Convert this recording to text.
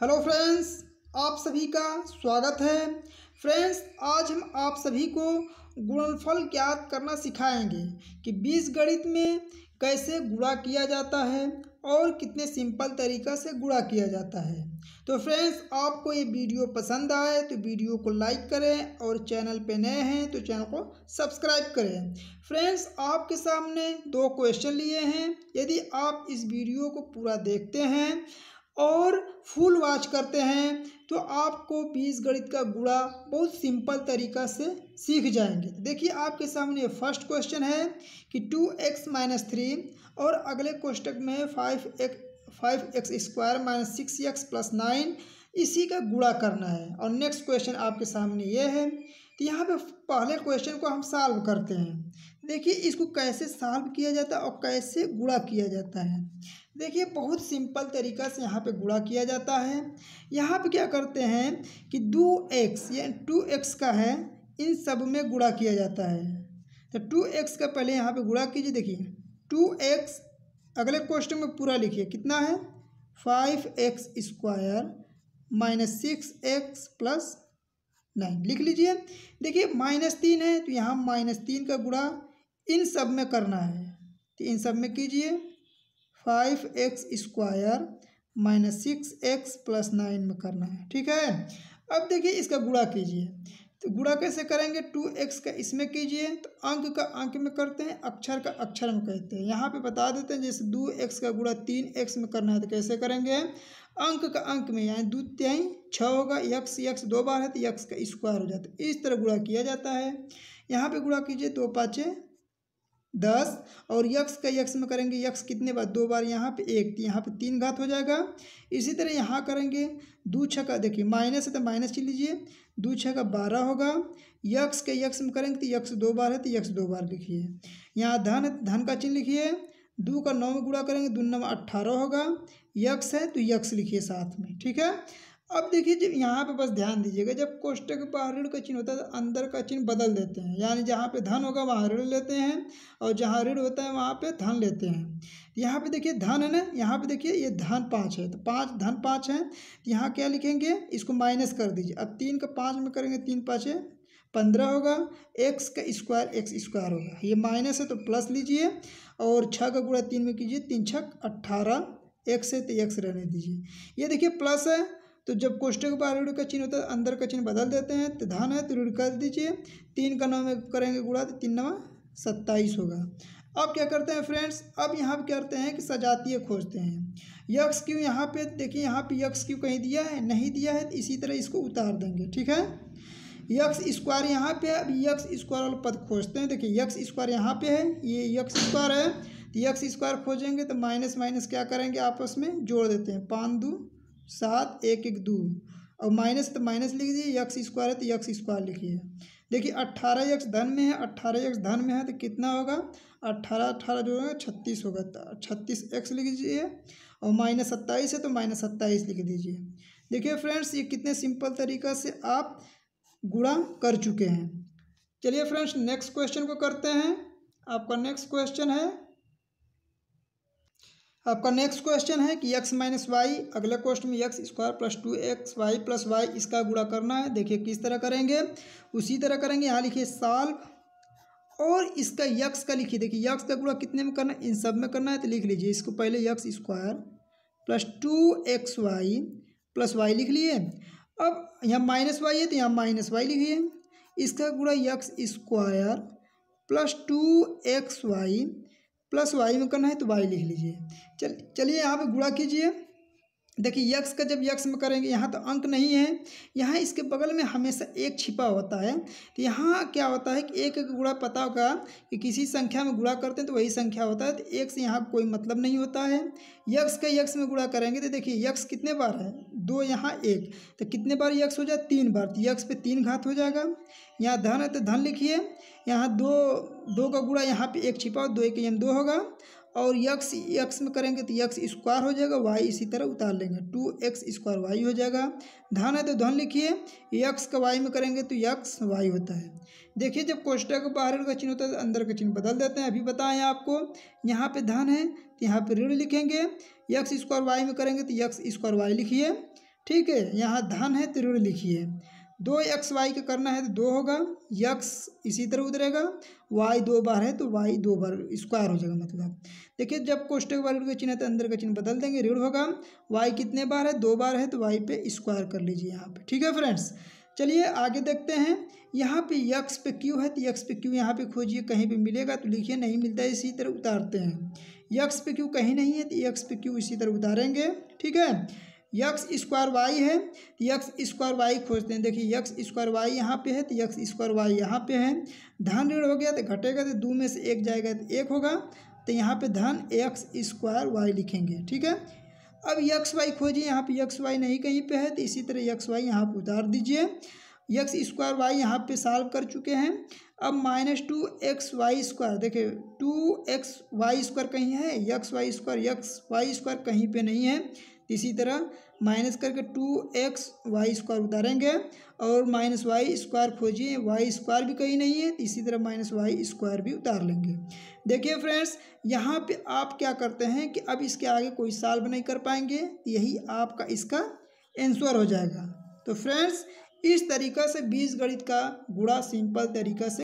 hello friends आप सभी का स्वागत है फ्रेंड्स आज हम आप सभी को गुणनफल ज्ञात करना सिखाएंगे कि बीज गणित में कैसे गुणा किया जाता है और कितने सिंपल तरीका से गुणा किया जाता है तो फ्रेंड्स आपको ये वीडियो पसंद आए तो वीडियो को लाइक करें और चैनल पे नए हैं तो चैनल को सब्सक्राइब करें फ्रेंड्स आपके सामने दो क्वेश्चन लिए हैं यदि आप इस वीडियो को पूरा देखते हैं और फुल वाच करते हैं तो आपको बीज गणित का गुड़ा बहुत सिंपल तरीका से सीख जाएंगे तो देखिए आपके सामने फर्स्ट क्वेश्चन है कि टू एक्स माइनस थ्री और अगले क्वेश्चन में five x five x square minus six x plus nine इसी का गुड़ा करना है और नेक्स्ट क्वेश्चन आपके सामने ये है तो यहाँ पे पहले क्वेश्चन को हम सॉल्व करते हैं देखिए इसको कैसे सॉल्व किया जाता है और कैसे गुड़ा किया जाता है देखिए बहुत सिंपल तरीका से यहाँ पे गुणा किया जाता है यहाँ पे क्या करते हैं कि दो एक्स या टू एक्स का है इन सब में गुणा किया जाता है तो टू एक्स का पहले यहाँ पे गुणा कीजिए देखिए टू एक्स अगले क्वेश्चन में पूरा लिखिए कितना है five x square minus six x plus nine लिख लीजिए देखिए माइनस तीन है तो यहाँ माइनस तीन का गुणा इन सब में करना है तो इन सब में कीजिए five x square minus six x plus nine में करना है ठीक है अब देखिए इसका गुड़ा कीजिए तो गुड़ा कैसे करेंगे टू एक्स का इसमें कीजिए तो अंक का अंक में करते हैं अक्षर का अक्षर में कहते हैं यहाँ पे बता देते हैं जैसे दो एक्स का गुड़ा तीन एक्स में करना है तो कैसे करेंगे अंक का अंक में यानी दो त्याई छः होगा यक्स यक्स दो बार है तो यक्स का स्क्वायर हो जाता है इस तरह गुड़ा किया जाता है यहाँ पे गुड़ा कीजिए दो पाँचें दस और यक्ष का यक्ष में करेंगे यक्ष कितने बार दो बार यहाँ पे एक तो यहाँ पे तीन घात हो जाएगा इसी तरह यहाँ करेंगे दो छ का देखिए माइनस है तो माइनस चीन लीजिए दो छः का बारह होगा यक्ष के यक्ष में करेंगे तो यक्ष दो बार है तो यक्ष दो बार लिखिए यहाँ धन धन का चिन्ह लिखिए दो का नौ में गुड़ा करेंगे दो नौ अट्ठारह होगा यक्ष है तो यक्ष लिखिए साथ में ठीक है अब देखिए जब यहाँ पे बस ध्यान दीजिएगा जब कोष्टक पर ऋण का चिन्ह होता है तो अंदर का चिन्ह बदल देते हैं यानी जहाँ पे धन होगा वहाँ ऋण लेते हैं और जहाँ ऋण होता है वहाँ पे धन लेते हैं यहाँ पे देखिए धन है ना यहाँ पे देखिए ये धन पाँच है तो पाँच धन पाँच है यहाँ क्या लिखेंगे इसको माइनस कर दीजिए अब तीन का पाँच में करेंगे तीन पाँच है पंद्रह होगा एक्स का स्क्वायर एक्स स्क्वायर होगा ये माइनस है तो प्लस लीजिए और छः का गुड़ा तीन में कीजिए तीन छः अट्ठारह एक्स है तो एक्स रहने दीजिए ये देखिए प्लस है तो जब कोष्ठे के ऊपर का चिन्ह होता है अंदर का चिन्ह बदल देते हैं तो धान है तो रूढ़ कर दीजिए तीन का नौ में करेंगे गुड़ा तो तीन नवा सत्ताईस होगा अब क्या करते हैं फ्रेंड्स अब यहाँ पे करते हैं कि सजातीय खोजते हैं यक्स क्यों यहाँ पे देखिए यहाँ पे यक्स क्यों कहीं दिया है नहीं दिया है तो इसी तरह इसको उतार देंगे ठीक है यक्स स्क्वायर यहाँ पे अब यक्स स्क्वायर वाला पद खोजते हैं देखिए यक्स स्क्वायर यहाँ पे है ये यक्स स्क्वायर है तो यक्स स्क्वायर खोजेंगे तो माइनस माइनस क्या करेंगे आपस में जोड़ देते हैं पान दू सात एक एक दो और माइनस तो माइनस लिख दीजिए यक्स स्क्वायर है तो यक्स स्क्वायर लिखिए देखिए अट्ठारह यक्स धन में है अट्ठारह यक्स धन में है तो कितना होगा अट्ठारह अट्ठारह जो है छत्तीस होगा तो छत्तीस एक्स लिख दीजिए और माइनस सत्ताईस है तो माइनस सत्ताईस लिख दीजिए देखिए फ्रेंड्स ये कितने सिंपल तरीका से आप गुणा कर चुके हैं चलिए फ्रेंड्स नेक्स्ट क्वेश्चन को करते हैं आपका नेक्स्ट क्वेश्चन है आपका नेक्स्ट क्वेश्चन है कि एक्स माइनस वाई अगले क्वेश्चन में x square plus two x y plus y इसका गुड़ा करना है देखिए किस तरह करेंगे उसी तरह करेंगे यहाँ लिखिए साल्व और इसका यक्स का लिखिए देखिए यक्स का गुड़ा कितने में करना है इन सब में करना है तो लिख लीजिए इसको पहले x square plus two x y plus y लिख लिए अब यहाँ माइनस वाई है तो यहाँ माइनस वाई लिखिए इसका गुड़ा x square plus two x y plus y में करना है तो वाई लिख लीजिए चल चलिए यहाँ पे गुणा कीजिए देखिए यक्ष का जब यक्ष में करेंगे यहाँ तो अंक नहीं है यहाँ इसके बगल में हमेशा एक छिपा होता है तो यहाँ क्या होता है कि एक एक गुड़ा पता होगा कि किसी संख्या में गुड़ा करते हैं तो वही संख्या होता है तो एक से यहाँ कोई मतलब नहीं होता है यक्ष का यक्ष में गुड़ा करेंगे तो देखिए यक्ष कितने बार है दो यहाँ एक तो कितने बार यक्ष हो जाए तीन बार तो यक्ष पे तीन घात हो जाएगा यहाँ धन है तो धन लिखिए यहाँ दो दो का गुड़ा यहाँ पे एक छिपा हो दो एक एम दो होगा और यक्स यक्स में करेंगे तो यक्स स्क्वायर हो जाएगा वाई इसी तरह उतार लेंगे टू एक्स स्क्वायर वाई हो जाएगा धन है तो धन लिखिए यक्स का वाई में करेंगे तो यक्स वाई होता है देखिए जब कोष्टा का बाहर का चिन्ह होता है तो अंदर का चिन्ह बदल देते हैं अभी बताएं आपको यहाँ पे धन है तो यहाँ पर ऋण लिखेंगे यक्स स्क्वायर वाई में करेंगे तो यक्स स्क्वायर वाई लिखिए ठीक है यहाँ धन है तो ऋण लिखिए दो एक्स वाई का करना है तो दो होगा यक्स इसी तरह उतरेगा वाई दो बार है तो वाई दो बार स्क्वायर हो जाएगा मतलब देखिए जब कोष्टक वाले का चिन्ह है तो अंदर का चिन्ह बदल देंगे ऋण होगा वाई कितने बार है दो बार है तो वाई पे स्क्वायर कर लीजिए यहाँ पे ठीक है फ्रेंड्स चलिए आगे देखते हैं यहाँ पे यक्स पे क्यू है तो यक्स पे क्यू यहाँ पे खोजिए कहीं पर मिलेगा तो लिखिए नहीं मिलता है इसी तरह उतारते हैं यक्स पे क्यू कहीं नहीं है तो यक्स पे क्यू इसी तरह उतारेंगे ठीक है यक्स स्क्वायर वाई है तो यक्स स्क्वायर वाई खोजते हैं देखिए यक्स स्क्वायर वाई यहाँ पे है तो यक्स स्क्वायर वाई यहाँ पे है धन ऋण हो गया तो घटेगा तो दो में से एक जाएगा तो एक होगा तो यहाँ पे धन एक्स स्क्वायर वाई लिखेंगे ठीक है अब यक्स वाई खोजिए यहाँ पे यक्स वाई नहीं कहीं पे है तो इसी तरह यक्स वाई यहाँ पर उतार दीजिए यक्स स्क्वायर वाई यहाँ पर सॉल्व कर चुके हैं अब minus two x y square देखिए टू एक्स वाई स्क्वायर कहीं है x y square x y square कहीं पे नहीं है इसी तरह माइनस करके टू एक्स वाई स्क्वायर उतारेंगे और माइनस वाई स्क्वायर खोजिए वाई स्क्वायर भी कहीं नहीं है इसी तरह माइनस वाई स्क्वायर भी उतार लेंगे देखिए फ्रेंड्स यहाँ पे आप क्या करते हैं कि अब इसके आगे कोई सॉल्व नहीं कर पाएंगे यही आपका इसका आंसर हो जाएगा तो फ्रेंड्स इस तरीका से बीज गणित का गुड़ा सिंपल तरीका से